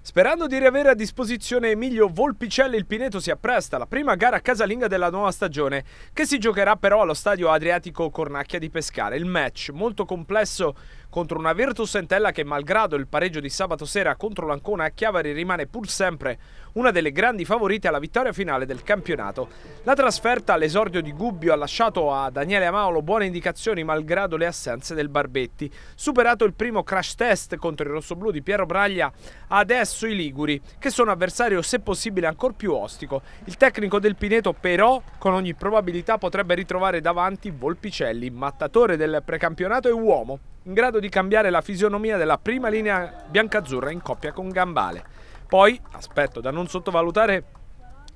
Sperando di riavere a disposizione Emilio Volpicelli, il Pineto si appresta alla prima gara casalinga della nuova stagione, che si giocherà però allo stadio Adriatico Cornacchia di Pescara. Il match, molto complesso, contro una Virtus Entella che malgrado il pareggio di sabato sera contro l'Ancona a Chiavari rimane pur sempre una delle grandi favorite alla vittoria finale del campionato. La trasferta all'esordio di Gubbio ha lasciato a Daniele Amaolo buone indicazioni malgrado le assenze del Barbetti. Superato il primo crash test contro il rossoblù di Piero Braglia, adesso i Liguri, che sono avversario se possibile ancora più ostico. Il tecnico del Pineto però con ogni probabilità potrebbe ritrovare davanti Volpicelli, mattatore del precampionato e uomo in grado di cambiare la fisionomia della prima linea biancazzurra in coppia con Gambale. Poi, aspetto da non sottovalutare,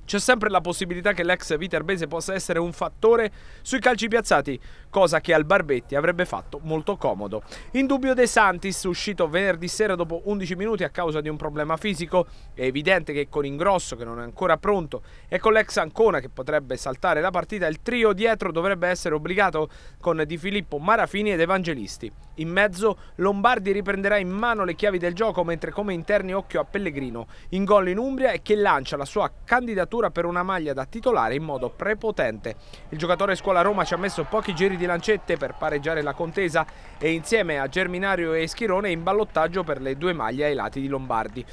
c'è sempre la possibilità che l'ex viterbese possa essere un fattore sui calci piazzati, cosa che al Barbetti avrebbe fatto molto comodo. In dubbio De Santis, uscito venerdì sera dopo 11 minuti a causa di un problema fisico, è evidente che con Ingrosso, che non è ancora pronto, e con l'ex Ancona, che potrebbe saltare la partita, il trio dietro dovrebbe essere obbligato con Di Filippo, Marafini ed Evangelisti. In mezzo, Lombardi riprenderà in mano le chiavi del gioco, mentre come interni occhio a Pellegrino, in gol in Umbria e che lancia la sua candidatura marcatura per una maglia da titolare in modo prepotente. Il giocatore scuola Roma ci ha messo pochi giri di lancette per pareggiare la contesa e insieme a Germinario e Schirone in ballottaggio per le due maglie ai lati di Lombardi.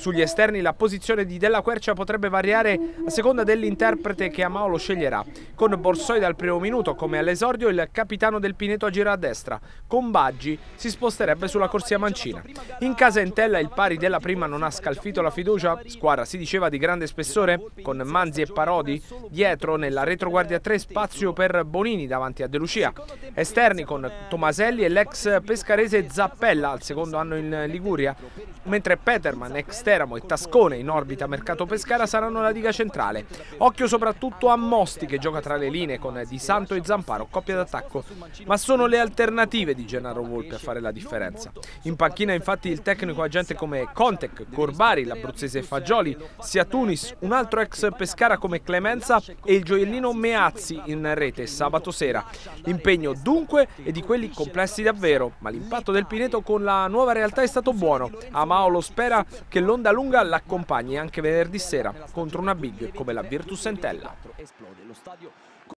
Sugli esterni la posizione di Della Quercia potrebbe variare a seconda dell'interprete che Amaolo sceglierà. Con Borsoi dal primo minuto, come all'esordio, il capitano del Pineto agirà a destra. Con Baggi si sposterebbe sulla corsia mancina. In casa Entella il pari della prima non ha scalfito la fiducia. Squadra si diceva di grande spessore, con Manzi e Parodi. Dietro, nella retroguardia 3, spazio per Bonini davanti a De Lucia. Esterni con Tomaselli e l'ex pescarese Zappella al secondo anno in Liguria, mentre Peterman, ex Teramo e Tascone in orbita Mercato Pescara saranno la diga centrale. Occhio soprattutto a Mosti che gioca tra le linee con Di Santo e Zamparo, coppia d'attacco. Ma sono le alternative di Gennaro Volpe a fare la differenza. In panchina infatti il tecnico agente come Contec, Corbari, l'abruzzese Fagioli, sia Tunis, un altro ex Pescara come Clemenza e il gioiellino Meazzi in rete sabato sera. Impegno dunque e di quelli complessi davvero, ma l'impatto del Pineto con la nuova realtà è stato buono. Amao lo spera che lo l'onda lunga l'accompagni anche venerdì sera contro una big come la Virtus Entella.